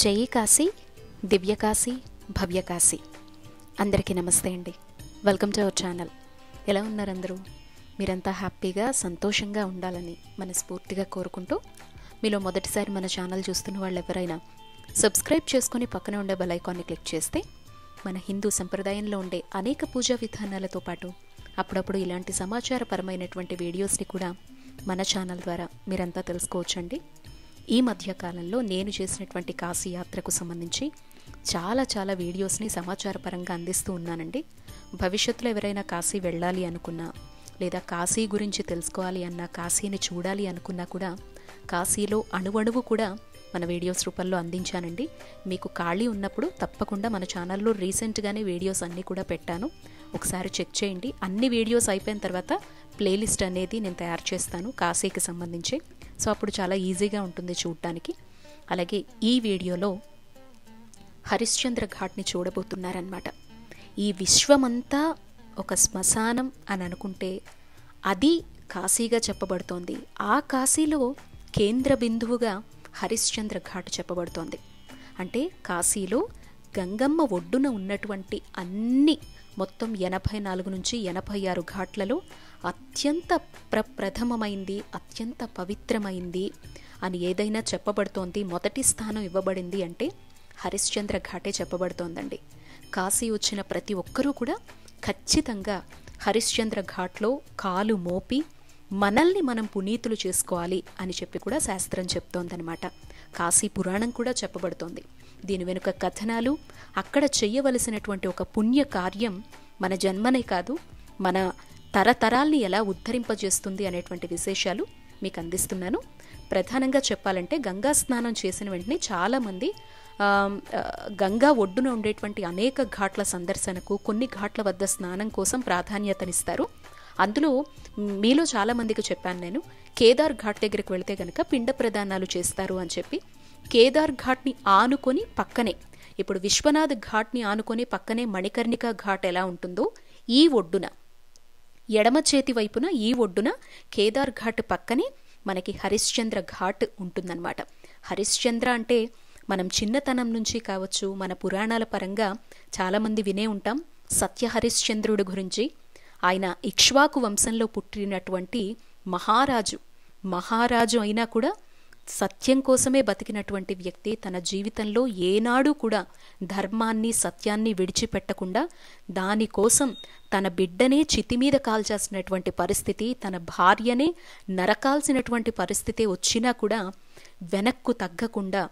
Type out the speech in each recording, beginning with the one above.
జై కాశీ దివ్యకాశీ భవ్యకాశీ అందరికీ నమస్తే అండి వెల్కమ్ టు అవర్ ఛానల్ ఎలా ఉన్నారు అందరూ మీరంతా హ్యాపీగా సంతోషంగా ఉండాలని మనస్ఫూర్తిగా కోరుకుంటూ మీలో మొదటిసారి మన ఛానల్ చూస్తున్న వాళ్ళు ఎవరైనా సబ్స్క్రైబ్ చేసుకుని పక్కన ఉండే బలైకాన్ని క్లిక్ చేస్తే మన హిందూ సంప్రదాయంలో ఉండే అనేక పూజా విధానాలతో పాటు అప్పుడప్పుడు ఇలాంటి సమాచారపరమైనటువంటి వీడియోస్ని కూడా మన ఛానల్ ద్వారా మీరంతా తెలుసుకోవచ్చండి ఈ మధ్యకాలంలో నేను చేసినటువంటి కాశీ యాత్రకు సంబంధించి చాలా చాలా వీడియోస్ని సమాచారపరంగా అందిస్తూ ఉన్నానండి భవిష్యత్తులో ఎవరైనా కాశీ వెళ్ళాలి అనుకున్నా లేదా కాశీ గురించి తెలుసుకోవాలి అన్న కాశీని చూడాలి అనుకున్నా కూడా కాశీలో అణువణువు కూడా మన వీడియోస్ రూపంలో అందించానండి మీకు ఖాళీ ఉన్నప్పుడు తప్పకుండా మన ఛానల్లో రీసెంట్గానే వీడియోస్ అన్నీ కూడా పెట్టాను ఒకసారి చెక్ చేయండి అన్ని వీడియోస్ అయిపోయిన తర్వాత ప్లేలిస్ట్ అనేది నేను తయారు చేస్తాను కాశీకి సంబంధించి సో అప్పుడు చాలా ఈజీగా ఉంటుంది చూడటానికి అలాగే ఈ వీడియోలో హరిశ్చంద్ర ఘాట్ని చూడబోతున్నారనమాట ఈ విశ్వమంతా ఒక శ్మశానం అని అనుకుంటే అది కాశీగా చెప్పబడుతోంది ఆ కాశీలో కేంద్ర బిందువుగా హరిశ్చంద్ర ఘాట్ చెప్పబడుతోంది అంటే కాశీలో గంగమ్మ ఒడ్డున ఉన్నటువంటి అన్ని మొత్తం ఎనభై నాలుగు నుంచి ఎనభై ఆరు ఘాట్లలో అత్యంత ప్రప్రథమమైంది అత్యంత పవిత్రమైంది అని ఏదైనా చెప్పబడుతోంది మొదటి స్థానం ఇవ్వబడింది అంటే హరిశ్చంద్ర ఘాటే చెప్పబడుతోందండి కాశీ వచ్చిన ప్రతి ఒక్కరూ కూడా ఖచ్చితంగా హరిశ్చంద్ర ఘాట్లో కాలు మోపి మనల్ని మనం పునీతులు చేసుకోవాలి అని చెప్పి కూడా శాస్త్రం చెప్తోందనమాట కాశీ పురాణం కూడా చెప్పబడుతోంది దీని వెనుక కథనాలు అక్కడ చేయవలసినటువంటి ఒక పుణ్య కార్యం మన జన్మనే కాదు మన తరతరాల్ని ఎలా ఉద్ధరింపజేస్తుంది అనేటువంటి విశేషాలు మీకు అందిస్తున్నాను ప్రధానంగా చెప్పాలంటే గంగా స్నానం చేసిన వెంటనే చాలామంది గంగా ఒడ్డున ఉండేటువంటి అనేక ఘాట్ల సందర్శనకు కొన్ని ఘాట్ల వద్ద స్నానం కోసం ప్రాధాన్యతనిస్తారు అందులో మీలో చాలామందికి చెప్పాను నేను కేదార్ ఘాట్ దగ్గరికి వెళితే కనుక పిండ ప్రదానాలు చేస్తారు అని చెప్పి కేదార్ ఘాట్ని ఆనుకొని పక్కనే ఇప్పుడు విశ్వనాథ్ ఘాట్ని ఆనుకొని పక్కనే మణికర్ణిక ఘాట్ ఎలా ఉంటుందో ఈ ఒడ్డున ఎడమ చేతి వైపున ఈ ఒడ్డున కేదార్ ఘాట్ పక్కనే మనకి హరిశ్చంద్ర ఘాట్ ఉంటుందన్నమాట హరిశ్చంద్ర అంటే మనం చిన్నతనం నుంచి కావచ్చు మన పురాణాల పరంగా చాలామంది వినే ఉంటాం సత్య హరిశ్చంద్రుడి గురించి ఆయన ఇక్ష్వాకు వంశంలో పుట్టినటువంటి మహారాజు మహారాజు అయినా కూడా సత్యం కోసమే బతికినటువంటి వ్యక్తి తన జీవితంలో ఏనాడు కూడా ధర్మాన్ని సత్యాన్ని విడిచిపెట్టకుండా దానికోసం తన బిడ్డనే చితిమీద కాల్చాల్సినటువంటి పరిస్థితి తన భార్యనే నరకాల్సినటువంటి పరిస్థితి వచ్చినా కూడా వెనక్కు తగ్గకుండా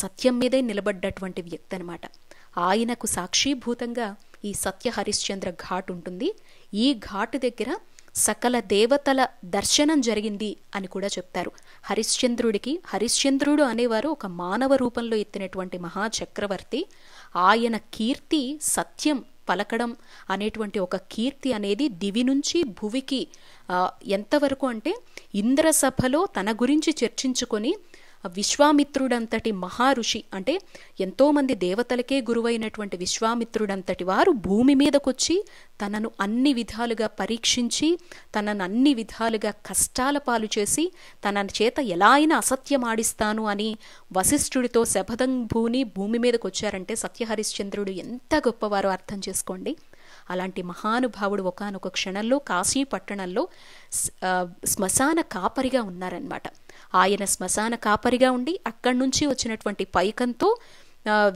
సత్యం మీదే నిలబడ్డటువంటి వ్యక్తి అనమాట ఆయనకు సాక్షీభూతంగా ఈ సత్య హరిశ్చంద్ర ఘాట్ ఉంటుంది ఈ ఘాటు దగ్గర సకల దేవతల దర్శనం జరిగింది అని కూడా చెప్తారు హరిశ్చంద్రుడికి హరిశ్చంద్రుడు అనేవారు ఒక మానవ రూపంలో ఎత్తినటువంటి మహాచక్రవర్తి ఆయన కీర్తి సత్యం పలకడం అనేటువంటి ఒక కీర్తి అనేది దివి నుంచి భువికి ఎంతవరకు అంటే ఇంద్రసభలో తన గురించి చర్చించుకొని విశ్వామిత్రుడంతటి మహారుషి అంటే ఎంతోమంది దేవతలకే గురువైనటువంటి విశ్వామిత్రుడంతటి వారు భూమి మీదకొచ్చి తనను అన్ని విధాలుగా పరీక్షించి తనను అన్ని విధాలుగా కష్టాల పాలు చేసి తన చేత ఎలా అయినా అసత్యమాడిస్తాను అని వశిష్ఠుడితో శపథం భూని భూమి మీదకొచ్చారంటే సత్యహరిశ్చంద్రుడు ఎంత గొప్పవారో అర్థం చేసుకోండి అలాంటి మహానుభావుడు ఒకనొక క్షణంలో కాశీ పట్టణంలో శ్మశాన కాపరిగా ఉన్నారనమాట ఆయన శ్మశాన కాపరిగా ఉండి అక్కడి నుంచి వచ్చినటువంటి పైకంతో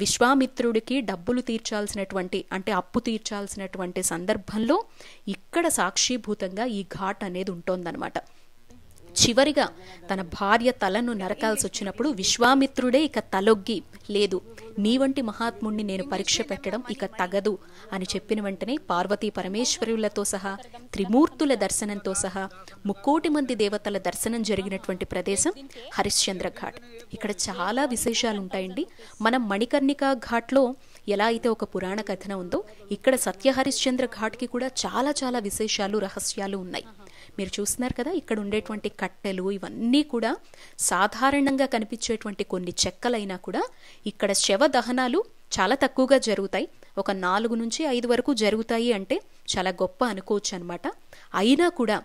విశ్వామిత్రుడికి డబ్బులు తీర్చాల్సినటువంటి అంటే అప్పు తీర్చాల్సినటువంటి సందర్భంలో ఇక్కడ సాక్షిభూతంగా ఈ ఘాట్ అనేది ఉంటుందన్నమాట చివరిగా తన భార్య తలను నరకాల్సి వచ్చినప్పుడు విశ్వామిత్రుడే ఇక తలొగ్గి లేదు నీ వంటి మహాత్ముణ్ణి నేను పరీక్ష పెట్టడం ఇక తగదు అని చెప్పిన వెంటనే పార్వతీ పరమేశ్వరులతో సహా త్రిమూర్తుల దర్శనంతో సహా ముక్కోటి మంది దేవతల దర్శనం జరిగినటువంటి ప్రదేశం హరిశ్చంద్ర ఘాట్ ఇక్కడ చాలా విశేషాలు ఉంటాయండి మనం మణికర్ణిక ఘాట్లో ఎలా అయితే ఒక పురాణ కథన ఉందో ఇక్కడ సత్యహరిశ్చంద్ర ఘాట్కి కూడా చాలా చాలా విశేషాలు రహస్యాలు ఉన్నాయి మీరు చూస్తున్నారు కదా ఇక్కడ ఉండేటువంటి కట్టెలు ఇవన్నీ కూడా సాధారణంగా కనిపించేటువంటి కొన్ని చెక్కలైనా కూడా ఇక్కడ శవ దహనాలు చాలా తక్కువగా జరుగుతాయి ఒక నాలుగు నుంచి ఐదు వరకు జరుగుతాయి అంటే చాలా గొప్ప అనుకోవచ్చు అనమాట అయినా కూడా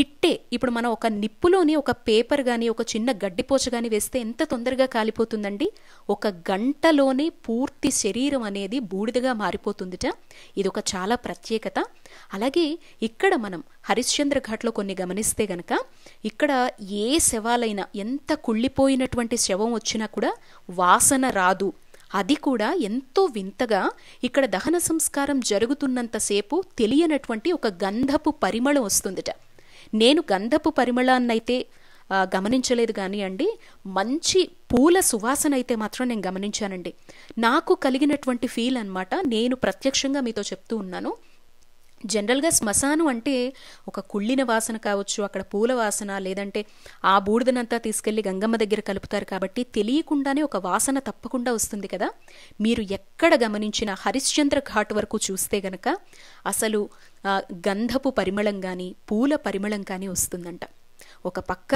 ఇట్టే ఇప్పుడు మనం ఒక నిప్పులోని ఒక పేపర్ కానీ ఒక చిన్న గడ్డిపోచ కానీ వేస్తే ఎంత తొందరగా కాలిపోతుందండి ఒక గంటలోనే పూర్తి శరీరం అనేది బూడిదగా మారిపోతుందిట ఇది ఒక చాలా ప్రత్యేకత అలాగే ఇక్కడ మనం హరిశ్చంద్ర ఘాట్లో కొన్ని గమనిస్తే గనక ఇక్కడ ఏ శవాలైనా ఎంత కుళ్ళిపోయినటువంటి శవం వచ్చినా కూడా వాసన రాదు అది కూడా ఎంతో వింతగా ఇక్కడ దహన సంస్కారం జరుగుతున్నంతసేపు తెలియనటువంటి ఒక గంధపు పరిమళం వస్తుందిట నేను గంధపు పరిమళాన్నైతే గమనించలేదు కానీ అండి మంచి పూల సువాసన అయితే మాత్రం నేను గమనించానండి నాకు కలిగినటువంటి ఫీల్ అనమాట నేను ప్రత్యక్షంగా మీతో చెప్తూ ఉన్నాను జనరల్గా శ్మశానం అంటే ఒక కుళ్ళిన వాసన కావచ్చు అక్కడ పూల వాసన లేదంటే ఆ బూడిదనంతా తీసుకెళ్లి గంగమ్మ దగ్గర కలుపుతారు కాబట్టి తెలియకుండానే ఒక వాసన తప్పకుండా వస్తుంది కదా మీరు ఎక్కడ గమనించిన హరిశ్చంద్ర ఘాట్ వరకు చూస్తే గనక అసలు గంధపు పరిమళం కానీ పూల పరిమళం కానీ వస్తుందంట ఒక పక్క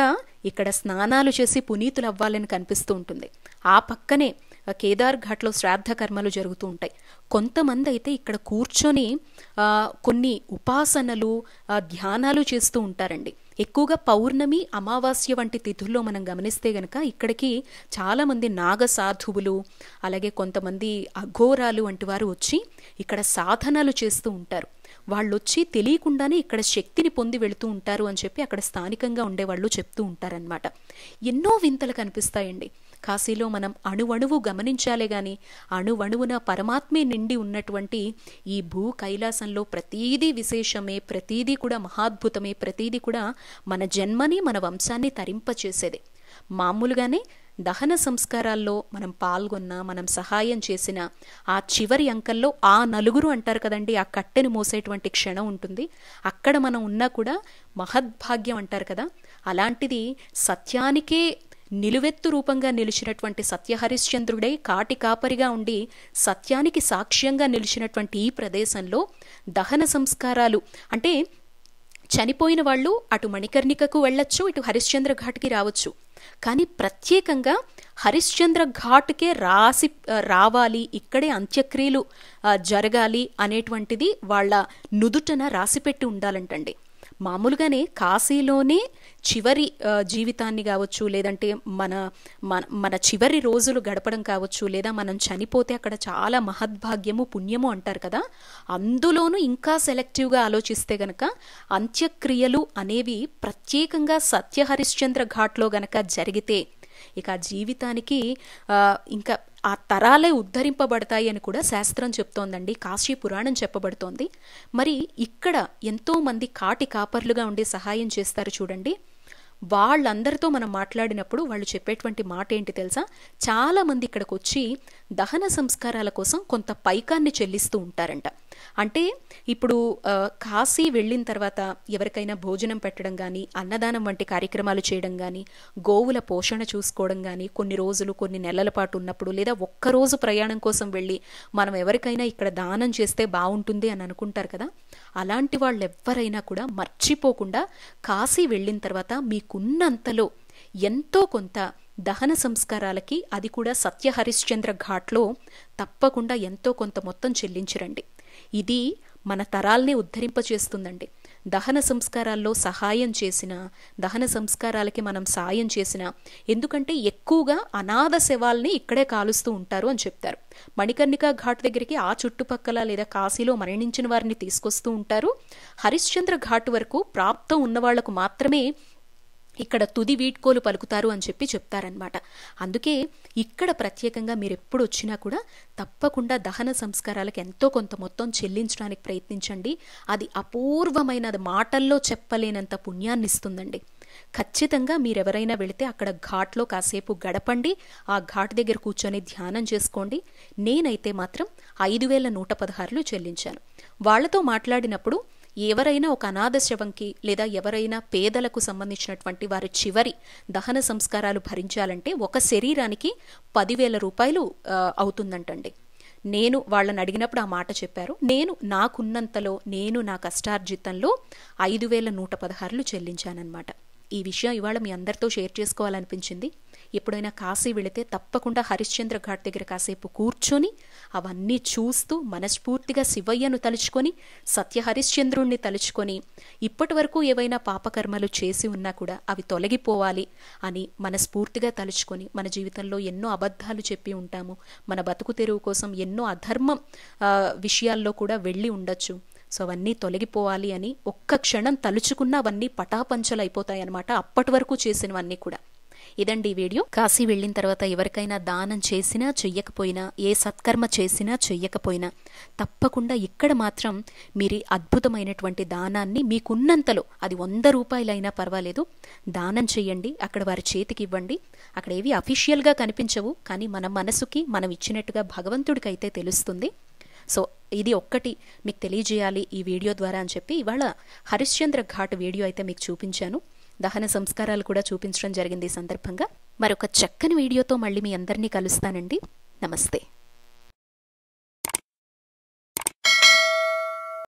ఇక్కడ స్నానాలు చేసి పునీతులు అవ్వాలని కనిపిస్తూ ఉంటుంది ఆ పక్కనే కేదార్ ఘాట్లో శ్రాద్ధ కర్మలు జరుగుతూ ఉంటాయి కొంతమంది అయితే ఇక్కడ కూర్చొని కొన్ని ఉపాసనలు ధ్యానాలు చేస్తూ ఉంటారండి ఎక్కువగా పౌర్ణమి అమావాస్య వంటి తిథుల్లో మనం గమనిస్తే గనక ఇక్కడికి చాలామంది నాగ సాధువులు అలాగే కొంతమంది అఘోరాలు వంటి వారు వచ్చి ఇక్కడ సాధనలు చేస్తూ ఉంటారు వాళ్ళు వచ్చి తెలియకుండానే ఇక్కడ శక్తిని పొంది వెళుతూ ఉంటారు అని చెప్పి అక్కడ స్థానికంగా ఉండేవాళ్ళు చెప్తూ ఉంటారనమాట ఎన్నో వింతలు కనిపిస్తాయండి కాశీలో మనం అణువణువు గమనించాలే గాని అణువణువున పరమాత్మే నిండి ఉన్నటువంటి ఈ భూ కైలాసంలో ప్రతీదీ విశేషమే ప్రతీదీ కూడా మహాద్భుతమే ప్రతీదీ కూడా మన జన్మని మన వంశాన్ని తరింపచేసేది మామూలుగానే దహన సంస్కారాల్లో మనం పాల్గొన్న మనం సహాయం చేసిన ఆ చివరి అంకంలో ఆ నలుగురు అంటారు కదండి ఆ కట్టెను మోసేటువంటి క్షణం ఉంటుంది అక్కడ మనం ఉన్నా కూడా మహద్భాగ్యం అంటారు కదా అలాంటిది సత్యానికే నిలువెత్తు రూపంగా నిలిచినటువంటి సత్యహరిశ్చంద్రుడే కాటి కాపరిగా ఉండి సత్యానికి సాక్ష్యంగా నిలిచినటువంటి ఈ ప్రదేశంలో దహన సంస్కారాలు అంటే చనిపోయిన వాళ్ళు అటు మణికర్ణికకు వెళ్ళొచ్చు ఇటు హరిశ్చంద్ర ఘాట్కి రావచ్చు కానీ ప్రత్యేకంగా హరిశ్చంద్ర ఘాట్కే రాసి రావాలి ఇక్కడే అంత్యక్రియలు జరగాలి అనేటువంటిది వాళ్ళ నుదుటన రాసిపెట్టి ఉండాలంటండి మామూలుగానే కాశీలోనే చివరి జీవితాన్ని కావచ్చు లేదంటే మన మన మన చివరి రోజులు గడపడం కావచ్చు లేదా మనం చనిపోతే అక్కడ చాలా మహద్భాగ్యము పుణ్యము అంటారు కదా అందులోనూ ఇంకా సెలెక్టివ్గా ఆలోచిస్తే గనక అంత్యక్రియలు అనేవి ప్రత్యేకంగా సత్య హరిశ్చంద్ర ఘాట్లో గనక జరిగితే ఇక జీవితానికి ఇంకా ఆ తరాలే ఉద్ధరింపబడతాయి అని కూడా శాస్త్రం చెప్తోందండి కాశీ పురాణం చెప్పబడుతోంది మరి ఇక్కడ ఎంతోమంది కాటి కాపర్లుగా ఉండి సహాయం చేస్తారు చూడండి వాళ్ళందరితో మనం మాట్లాడినప్పుడు వాళ్ళు చెప్పేటువంటి మాట ఏంటి తెలుసా చాలామంది ఇక్కడికి వచ్చి దహన సంస్కారాల కోసం కొంత పైకాన్ని చెల్లిస్తూ ఉంటారంట అంటే ఇప్పుడు కాశీ వెళ్ళిన తర్వాత ఎవరికైనా భోజనం పెట్టడం కానీ అన్నదానం వంటి కార్యక్రమాలు చేయడం కానీ గోవుల పోషణ చూసుకోవడం కానీ కొన్ని రోజులు కొన్ని నెలల పాటు ఉన్నప్పుడు లేదా ఒక్కరోజు ప్రయాణం కోసం వెళ్ళి మనం ఎవరికైనా ఇక్కడ దానం చేస్తే బాగుంటుంది అని అనుకుంటారు కదా అలాంటి వాళ్ళు ఎవ్వరైనా కూడా మర్చిపోకుండా కాశీ వెళ్ళిన తర్వాత మీకున్నంతలో ఎంతో కొంత దహన సంస్కారాలకి అది కూడా సత్య హరిశ్చంద్ర ఘాట్లో తప్పకుండా ఎంతో కొంత మొత్తం చెల్లించిరండి ఇది మన తరాల్ని ఉద్ధరింపచేస్తుందండి దహన సంస్కారాల్లో సహాయం చేసిన దహన సంస్కారాలకి మనం సాయం చేసిన ఎందుకంటే ఎక్కువగా అనాథ శవాల్ని ఇక్కడే కాలుస్తూ ఉంటారు అని చెప్తారు మణికర్ణిక ఘాట్ దగ్గరికి ఆ చుట్టుపక్కల లేదా కాశీలో మరణించిన వారిని తీసుకొస్తూ ఉంటారు హరిశ్చంద్ర ఘాట్ వరకు ప్రాప్తం ఉన్నవాళ్లకు మాత్రమే ఇక్కడ తుది వీడ్కోలు పలుకుతారు అని చెప్పి చెప్తారనమాట అందుకే ఇక్కడ ప్రత్యేకంగా మీరు ఎప్పుడు వచ్చినా కూడా తప్పకుండా దహన సంస్కారాలకు ఎంతో కొంత మొత్తం చెల్లించడానికి ప్రయత్నించండి అది అపూర్వమైన మాటల్లో చెప్పలేనంత పుణ్యాన్ని ఇస్తుందండి ఖచ్చితంగా మీరెవరైనా వెళితే అక్కడ ఘాట్లో కాసేపు గడపండి ఆ ఘాట్ దగ్గర కూర్చొని ధ్యానం చేసుకోండి నేనైతే మాత్రం ఐదు వేల నూట పదహారులు చెల్లించాను వాళ్లతో మాట్లాడినప్పుడు ఎవరైనా ఒక అనాథ శవంకి లేదా ఎవరైనా పేదలకు సంబంధించినటువంటి వారి చివరి దహన సంస్కారాలు భరించాలంటే ఒక శరీరానికి పదివేల రూపాయలు అవుతుందంటండి నేను వాళ్ళని అడిగినప్పుడు ఆ మాట చెప్పారు నేను నాకున్నంతలో నేను నా కష్టార్జితంలో ఐదు వేల నూట పదహారులు చెల్లించానన్నమాట ఈ విషయం ఇవాళ మీ అందరితో షేర్ చేసుకోవాలనిపించింది ఎప్పుడైనా కాశీ వెళితే తప్పకుండా హరిశ్చంద్ర ఘాట్ దగ్గర కాసేపు కూర్చొని అవన్నీ చూస్తూ మనస్ఫూర్తిగా శివయ్యను తలుచుకొని సత్య హరిశ్చంద్రుణ్ణి తలుచుకొని ఇప్పటి వరకు ఏవైనా పాపకర్మలు చేసి ఉన్నా కూడా అవి తొలగిపోవాలి అని మనస్ఫూర్తిగా తలుచుకొని మన జీవితంలో ఎన్నో అబద్ధాలు చెప్పి ఉంటాము మన బతుకు తెరువు కోసం ఎన్నో అధర్మం విషయాల్లో కూడా వెళ్ళి ఉండొచ్చు సో అవన్నీ తొలగిపోవాలి అని ఒక్క క్షణం తలుచుకున్న అవన్నీ పటాపంచలు అయిపోతాయి అనమాట అప్పటి వరకు చేసినవన్నీ కూడా ఇదండి ఈ వీడియో కాశీ వెళ్ళిన తర్వాత ఎవరికైనా దానం చేసినా చెయ్యకపోయినా ఏ సత్కర్మ చేసినా చెయ్యకపోయినా తప్పకుండా ఇక్కడ మాత్రం మీరు అద్భుతమైనటువంటి దానాన్ని మీకున్నంతలో అది వంద రూపాయలైనా పర్వాలేదు దానం చేయండి అక్కడ వారి చేతికి ఇవ్వండి అక్కడ ఏవి అఫీషియల్గా కనిపించవు కానీ మన మనసుకి మనం ఇచ్చినట్టుగా భగవంతుడికైతే తెలుస్తుంది సో ఇది ఒక్కటి మీకు తెలియజేయాలి ఈ వీడియో ద్వారా అని చెప్పి ఇవాళ హరిశ్చంద్ర ఘాట్ వీడియో అయితే మీకు చూపించాను దహన సంస్కారాలు కూడా చూపించడం జరిగింది ఈ సందర్భంగా మరొక చక్కని వీడియోతో మళ్ళీ మీ అందరినీ కలుస్తానండి నమస్తే